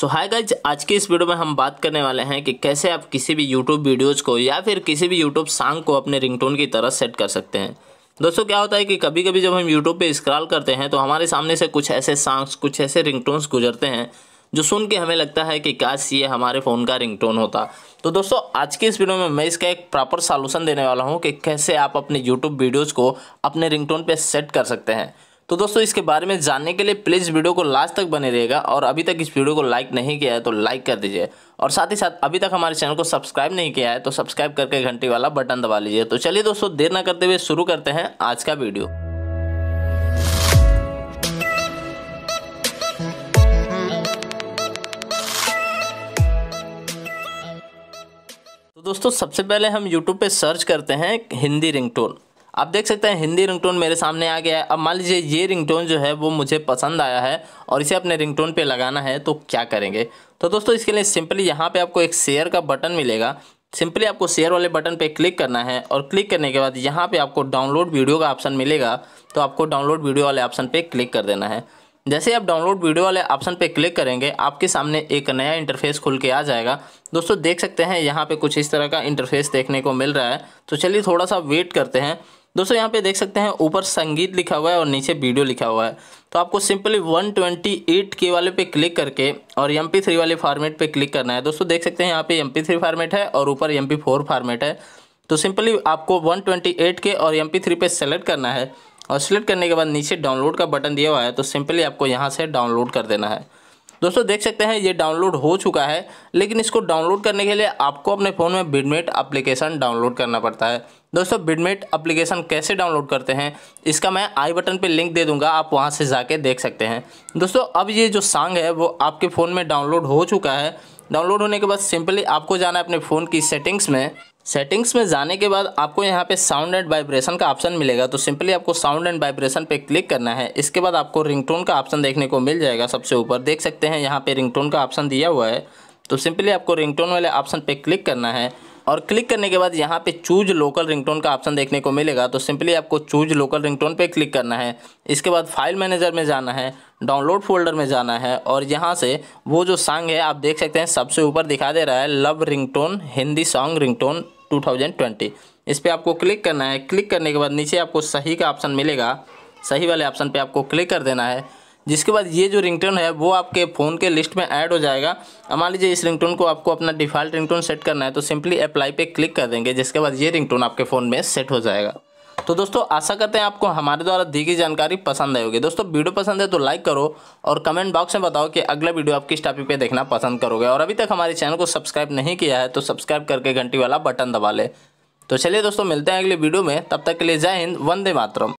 सो hi guys आज के इस वीडियो में हम बात करने वाले हैं कि कैसे आप किसी भी यूट्यूब वीडियोज़ को या फिर किसी भी यूट्यूब सॉन्ग को अपने रिंगटोन की तरह सेट कर सकते हैं दोस्तों क्या होता है कि कभी कभी जब हम यूट्यूब पे स्क्रॉल करते हैं तो हमारे सामने से कुछ ऐसे सॉन्ग्स कुछ ऐसे रिंगटोन्स गुजरते हैं जो सुन के हमें लगता है कि काश ये हमारे फ़ोन का रिंगटोन होता तो दोस्तों आज के इस वीडियो में मैं इसका एक प्रॉपर सॉल्यूशन देने वाला हूँ कि कैसे आप अपने यूट्यूब वीडियोज़ को अपने रिंगटोन पर सेट कर सकते हैं तो दोस्तों इसके बारे में जानने के लिए प्लीज़ वीडियो को लास्ट तक बने रहेगा और अभी तक इस वीडियो को लाइक नहीं किया है तो लाइक कर दीजिए और साथ ही साथ अभी तक हमारे चैनल को सब्सक्राइब नहीं किया है तो सब्सक्राइब करके घंटे वाला बटन दबा लीजिए तो चलिए दोस्तों देर ना करते हुए शुरू करते हैं आज का वीडियो तो दोस्तों सबसे पहले हम YouTube पे सर्च करते हैं हिंदी रिंगटोन आप देख सकते हैं हिंदी रिंगटोन मेरे सामने आ गया है अब मान लीजिए ये रिंगटोन जो है वो मुझे पसंद आया है और इसे अपने रिंगटोन पे लगाना है तो क्या करेंगे तो दोस्तों इसके लिए सिंपली यहाँ पे आपको एक शेयर का बटन मिलेगा सिंपली आपको शेयर वाले बटन पे क्लिक करना है और क्लिक करने के बाद यहाँ पर आपको डाउनलोड वीडियो का ऑप्शन मिलेगा तो आपको डाउनलोड वीडियो वाले ऑप्शन पर क्लिक कर देना है जैसे आप डाउनलोड वीडियो वाले ऑप्शन पर क्लिक करेंगे आपके सामने एक नया इंटरफेस खुल के आ जाएगा दोस्तों देख सकते हैं यहाँ पर कुछ इस तरह का इंटरफेस देखने को मिल रहा है तो चलिए थोड़ा सा वेट करते हैं दोस्तों यहाँ पे देख सकते हैं ऊपर संगीत लिखा हुआ है और नीचे वीडियो लिखा हुआ है तो आपको सिंपली 128 के वाले पे क्लिक करके और एम थ्री वाले फार्मेट पे क्लिक करना है दोस्तों देख सकते हैं यहाँ पे एम थ्री फार्मेट है और ऊपर एम फोर फार्मेट है तो सिंपली आपको 128 के और एम थ्री पे सेलेक्ट करना है और सेलेक्ट करने के बाद नीचे डाउनलोड का बटन दिया हुआ है तो सिंपली आपको यहाँ से डाउनलोड कर देना है दोस्तों देख सकते हैं ये डाउनलोड हो चुका है लेकिन इसको डाउनलोड करने के लिए आपको अपने फ़ोन में बिडमेट अप्लीकेशन डाउनलोड करना पड़ता है दोस्तों बिडमेट अप्लीकेशन कैसे डाउनलोड करते हैं इसका मैं आई बटन पे लिंक दे दूंगा आप वहां से जाके देख सकते हैं दोस्तों अब ये जो सॉन्ग है वो आपके फ़ोन में डाउनलोड हो चुका है डाउनलोड होने के बाद सिंपली आपको जाना है अपने फ़ोन की सेटिंग्स में सेटिंग्स में जाने के बाद आपको यहाँ पे साउंड एंड वाइब्रेशन का ऑप्शन मिलेगा तो सिंपली आपको साउंड एंड वाइब्रेशन पे क्लिक करना है इसके बाद आपको रिंगटोन का ऑप्शन देखने को मिल जाएगा सबसे ऊपर देख सकते हैं यहाँ पे रिंगटोन का ऑप्शन दिया हुआ है तो सिंपली आपको रिंगटोन वाले ऑप्शन पे क्लिक करना है और क्लिक करने के बाद यहाँ पे चूज लोकल रिंगटोन का ऑप्शन देखने को मिलेगा तो सिंपली आपको चूज लोकल रिंगटोन पे क्लिक करना है इसके बाद फाइल मैनेजर में जाना है डाउनलोड फोल्डर में जाना है और यहाँ से वो जो सॉन्ग है आप देख सकते हैं सबसे ऊपर दिखा दे रहा है love ring Hindi song ring 2020 इस पर आपको क्लिक करना है क्लिक करने के बाद नीचे आपको सही का ऑप्शन मिलेगा सही वाले ऑप्शन पे आपको क्लिक कर देना है जिसके बाद ये जो रिंगटोन है वो आपके फ़ोन के लिस्ट में ऐड हो जाएगा मान लीजिए इस रिंगटोन को आपको अपना डिफ़ॉल्ट रिंगटोन सेट करना है तो सिंपली अप्लाई पे क्लिक कर देंगे जिसके बाद ये रिंगटोन आपके फ़ोन में सेट हो जाएगा तो दोस्तों आशा करते हैं आपको हमारे द्वारा दी गई जानकारी पसंद आई होगी दोस्तों वीडियो पसंद है तो लाइक करो और कमेंट बॉक्स में बताओ कि अगला वीडियो आप किस टॉपिक पे देखना पसंद करोगे और अभी तक हमारे चैनल को सब्सक्राइब नहीं किया है तो सब्सक्राइब करके घंटी वाला बटन दबा ले तो चलिए दोस्तों मिलते हैं अगले वीडियो में तब तक के लिए जय हिंद वंदे मातरम